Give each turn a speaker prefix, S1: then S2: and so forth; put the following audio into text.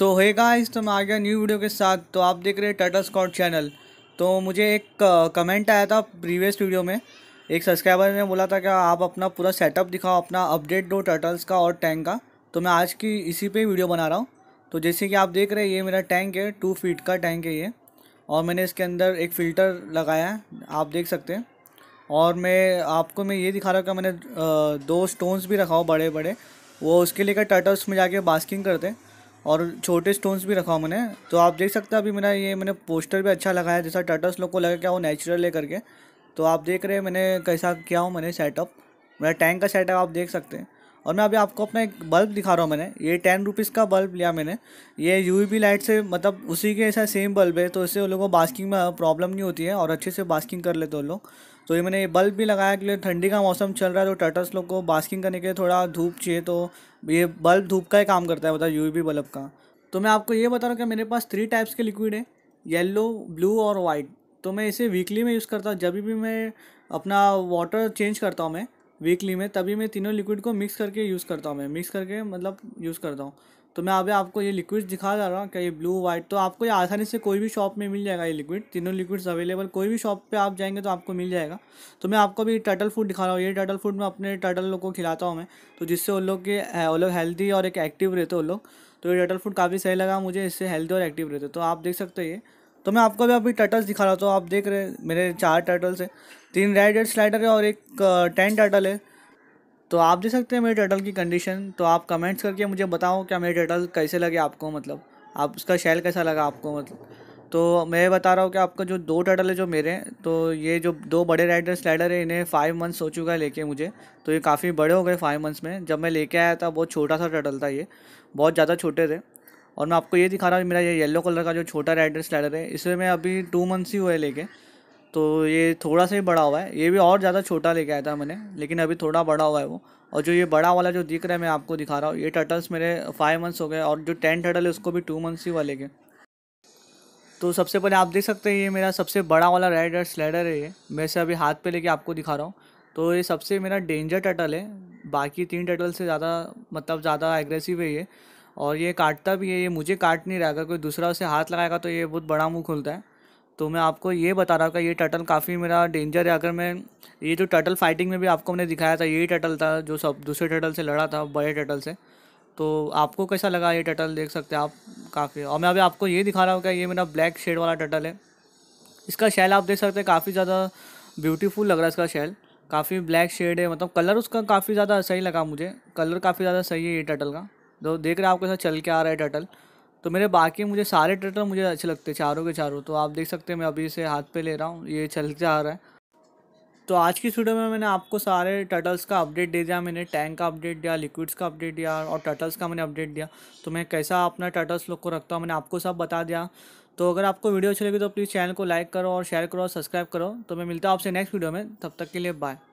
S1: सो है गाइस तो मैं आ गया न्यू वीडियो के साथ तो आप देख रहे हैं टाटा स्कॉट चैनल तो मुझे एक कमेंट आया था प्रीवियस वीडियो में एक सब्सक्राइबर ने बोला था कि आप अपना पूरा सेटअप दिखाओ अपना अपडेट दो टर्टल्स का और टैंक का तो मैं आज की इसी पे वीडियो बना रहा हूँ तो जैसे कि आप देख रहे हैं ये मेरा टैंक है टू फीट का टैंक है ये और मैंने इसके अंदर एक फ़िल्टर लगाया है आप देख सकते हैं और मैं आपको मैं ये दिखा रहा हूँ कि मैंने दो स्टोन्स भी रखा हो बड़े बड़े वो उसके लिए क्या टर्टल्स में जाके बास्किंग करते हैं और छोटे स्टोन्स भी रखा हूँ मैंने तो आप देख सकते हैं अभी मेरा ये मैंने पोस्टर भी अच्छा लगाया जैसा टर्टल्स लोग को लगा क्या वो नेचुरल है करके तो आप देख रहे हैं मैंने कैसा किया हूँ मैंने सेटअप मेरा टैंक का सेटअप आप देख सकते हैं और मैं अभी आपको अपना एक बल्ब दिखा रहा हूँ मैंने ये टेन रुपीज़ का बल्ब लिया मैंने ये यूवीबी लाइट से मतलब उसी के ऐसा सेम बल्ब है तो इससे उन लोगों को बास्किंग में प्रॉब्लम नहीं होती है और अच्छे से बास्किंग कर लेते हो लोग तो ये मैंने ये बल्ब भी लगाया कि ठंडी का मौसम चल रहा है तो टर्टल्स लोग को बास्किंग करने के लिए थोड़ा धूप चाहिए तो ये बल्ब धूप का ही काम करता है मतलब यू बल्ब का तो मैं आपको ये बता रहा हूँ कि मेरे पास थ्री टाइप्स के लिक्विड है येलो ब्लू और वाइट तो मैं इसे वीकली में यूज़ करता हूँ जब भी मैं अपना वाटर चेंज करता हूँ मैं वीकली में तभी मैं तीनों लिक्विड को मिक्स करके यूज़ करता हूँ मैं मिक्स करके मतलब यूज़ करता हूँ तो मैं अभी आपको ये लिक्विड दिखा जा रहा हूँ क्या ये ब्लू वाइट तो आपको ये आसानी से कोई भी शॉप में मिल जाएगा ये लिक्विड तीनों लिक्विड्स अवेलेबल कोई भी शॉप पे आप जाएंगे तो आपको मिल जाएगा तो मैं आपको भी टर्टल फूड दिखा रहा हूँ ये टर्टल फूड मैं अपने टर्टल लोग को खिलाता हूँ मैं तो जिससे उन लोग के वो लोग हेल्दी और एक एक्टिव रहते वो लोग तो ये टर्टल फूड काफ़ी सही लगा मुझे इससे हेल्दी और एक्टिव रहते तो आप देख सकते हैं ये तो मैं आपको भी अभी टर्टल्स दिखा रहा था तो आप देख रहे हैं मेरे चार टर्टल्स हैं तीन रेड हेड स्लाइडर है और एक टेन टर्टल है तो आप देख सकते हैं मेरे टर्टल की कंडीशन तो आप कमेंट्स करके मुझे बताओ क्या मेरे टर्टल कैसे लगे आपको मतलब आप उसका शैल कैसा लगा आपको मतलब तो मैं बता रहा हूँ कि आपका जो दो टर्टल है जो मेरे तो ये जो दो बड़े राइडर स्लाइडर है इन्हें फाइव मंथ्स हो चुका है लेके मुझे तो ये काफ़ी बड़े हो गए फाइव मंथ्स में जब मैं लेके आया था बहुत छोटा सा टर्टल था ये बहुत ज़्यादा छोटे थे और मैं आपको ये दिखा रहा हूँ मेरा ये येलो कलर का जो छोटा राइडर स्लाइडर है इसे मैं अभी टू मंथ्स ही हुए लेके तो ये थोड़ा सा ही बड़ा हुआ है ये भी और ज़्यादा छोटा लेके आया था मैंने लेकिन अभी थोड़ा बड़ा हुआ है वो और जो ये बड़ा वाला जो दिख रहा है मैं आपको दिखा रहा हूँ ये टर्टल्स मेरे फाइव मंथ्स हो गए और जो टेन टर्टल है उसको भी टू मंथ्स ही हुआ लेके तो सबसे पहले आप देख सकते हैं ये मेरा सबसे बड़ा वाला रेड रेड स्लेडर है ये मैं इसे अभी हाथ पे लेके आपको दिखा रहा हूँ तो ये सबसे मेरा डेंजर टटल है बाकी तीन टर्टल से ज़्यादा मतलब ज़्यादा एग्रेसिव है ये और ये काटता भी है ये मुझे काट नहीं रहा अगर कोई दूसरा उसे हाथ लगाएगा तो ये बहुत बड़ा मुँह खुलता है तो मैं आपको ये बता रहा था ये टटल काफ़ी मेरा डेंजर है अगर मैं ये जो टटल फाइटिंग में भी आपको हमने दिखाया था यही टटल था जो सब दूसरे टटल से लड़ा था बड़े टटल से तो आपको कैसा लगा ये टटल देख सकते हैं आप काफ़ी और मैं अभी आपको ये दिखा रहा हूँ क्या ये मेरा ब्लैक शेड वाला टटल है इसका शैल आप देख सकते हैं काफ़ी ज़्यादा ब्यूटीफुल लग रहा है इसका शैल काफ़ी ब्लैक शेड है मतलब कलर उसका काफ़ी ज़्यादा सही लगा मुझे कलर काफ़ी ज़्यादा सही है ये टटल का तो देख रहे हैं आपके साथ चल के आ रहा है टर्टल तो मेरे बाकी मुझे सारे टर्टल मुझे अच्छे लगते हैं चारों के चारों तो आप देख सकते हैं मैं अभी इसे हाथ पे ले रहा हूँ ये चल के आ रहा है तो आज की वीडियो में मैंने आपको सारे टर्टल्स का अपडेट दे दिया मैंने टैंक का अपडेट दिया लिक्विड्स का अपडेट दिया और टर्टल्स का मैंने अपडेट दिया तो मैं कैसा अपना टर्टल्स लोग को रखता हूँ मैंने आपको सब बता दिया तो अगर आपको वीडियो अच्छी लगी तो प्लीज़ चैनल को लाइक करो और शेयर करो और सब्सक्राइब करो तो मैं मिलता हूँ आपसे नेक्स्ट वीडियो में तब तक के लिए बाय